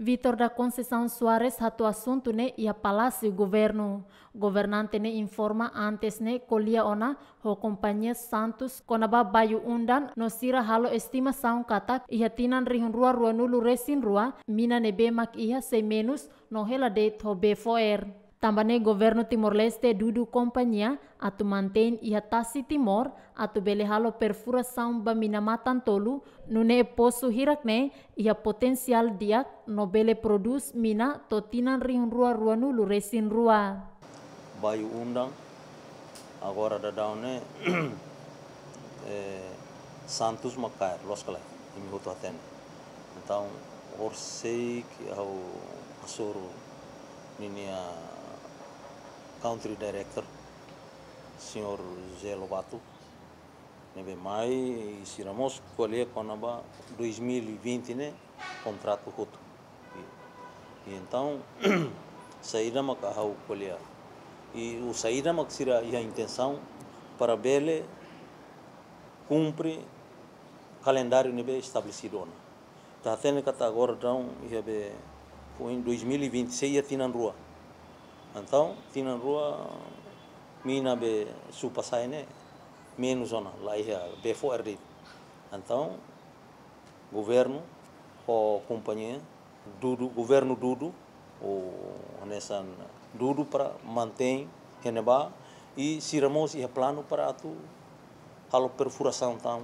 Vitor da Conceição Soares hatu assunto ne ia palácio governo governante ne informa antes ne colia ona ho companhia Santos konaba bayu undan no sira halo estimação kata ia e tinan rihun rua rua nulu resin rua mina nebe mak ia se menus no hela de to befoer Tambane governo Timor-Leste dudu kompanya atau mantém ia tasi Timor atau bele halo perfuração ba minamatan tolu nune posu hirakne ia potensial diak nobele produs mina totinan ring rua rua nulu resin rua. Bayu undang agora da daune eh, Santos Macair, Los ini em Ruto Atene. Então, Orsei, ao Açoro, Ninia ya Country Director, Sr. Zé Lobato. Ne né, bem mai siramos colhe conaba 2020 né contrato roto. E, e então saíram a hau colhe. E o saíram a sira e a intenção para Bele cumpre calendário nebe né, estabelecido. Né. Tá tendo que agora então em 2026 ia na rua. Então, tinha rua, mina be supa saine, né? menos zona, lá ia, é be forte. Então, governo, ou companhia, Dudu, governo Dudu, o nessa Dudu para manter Reneba e remos e plano para tu halo perfuração tão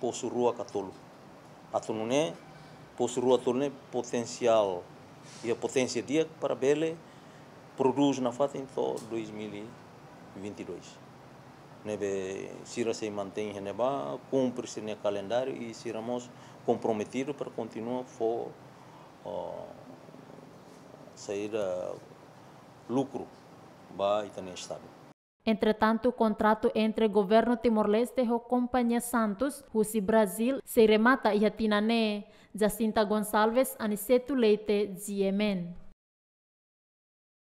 poço rua catolo. Atu não é poço rua tolo né? potencial e a potência dia para bele produz na fase em 2022. Neve Sira se mantém em Reneba, cumpre-se no calendário e Siramos comprometido para continuar for uh, sair uh, lucro para o Estado. Entretanto, o contrato entre o governo timor-leste e a Companhia Santos, Rússia Brasil, se remata em Atinané. Jacinta Gonçalves, Aniceto Leite, Ziemen.